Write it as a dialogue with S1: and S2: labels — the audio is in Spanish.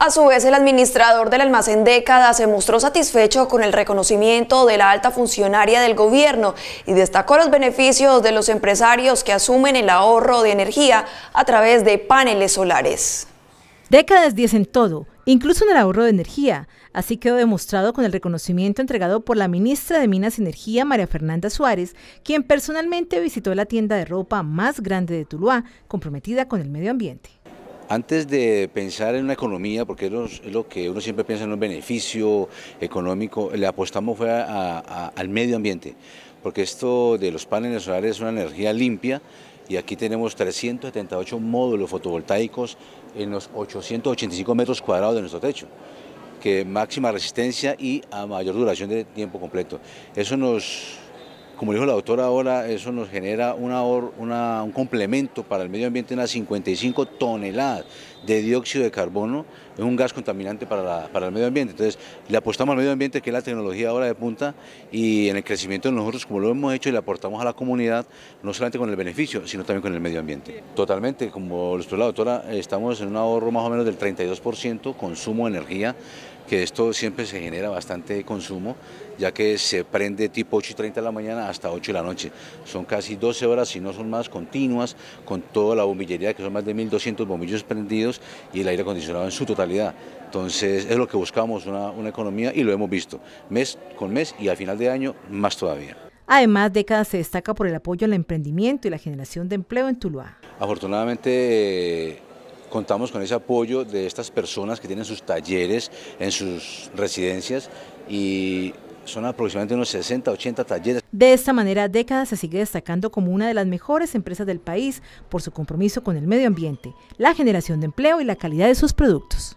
S1: A su vez, el administrador del almacén Década se mostró satisfecho con el reconocimiento de la alta funcionaria del gobierno y destacó los beneficios de los empresarios que asumen el ahorro de energía a través de paneles solares. Décadas
S2: 10 en todo, incluso en el ahorro de energía. Así quedó demostrado con el reconocimiento entregado por la ministra de Minas y Energía, María Fernanda Suárez, quien personalmente visitó la tienda de ropa más grande de Tuluá, comprometida con el medio ambiente.
S3: Antes de pensar en una economía, porque es lo, que uno siempre piensa en un beneficio económico, le apostamos fue al medio ambiente, porque esto de los paneles solares es una energía limpia y aquí tenemos 378 módulos fotovoltaicos en los 885 metros cuadrados de nuestro techo que máxima resistencia y a mayor duración de tiempo completo. Eso nos como dijo la doctora ahora, eso nos genera una, un complemento para el medio ambiente, unas 55 toneladas de dióxido de carbono, es un gas contaminante para, el medio ambiente. Entonces, le apostamos al medio ambiente, que es la tecnología ahora de punta, y en el crecimiento de nosotros, como lo hemos hecho, y le aportamos a la comunidad, no solamente con el beneficio, sino también con el medio ambiente. Totalmente, como lo estuvo la doctora, estamos en un ahorro más o menos del 32% consumo de energía que esto siempre se genera bastante consumo, ya que se prende tipo 8 y 30 de la mañana hasta 8 de la noche. Son casi 12 horas, si no son más, continuas, con toda la bombillería, que son más de 1.200 bombillos prendidos y el aire acondicionado en su totalidad. Entonces es lo que buscamos, una, economía, y lo hemos visto, mes con mes y al final de año más todavía.
S2: Además, Década se destaca por el apoyo al emprendimiento y la generación de empleo en Tuluá.
S3: Afortunadamente, contamos con ese apoyo de estas personas que tienen sus talleres en sus residencias y son aproximadamente unos 60, 80 talleres.
S2: De esta manera, Décadas se sigue destacando como una de las mejores empresas del país por su compromiso con el medio ambiente, la generación de empleo y la calidad de sus productos.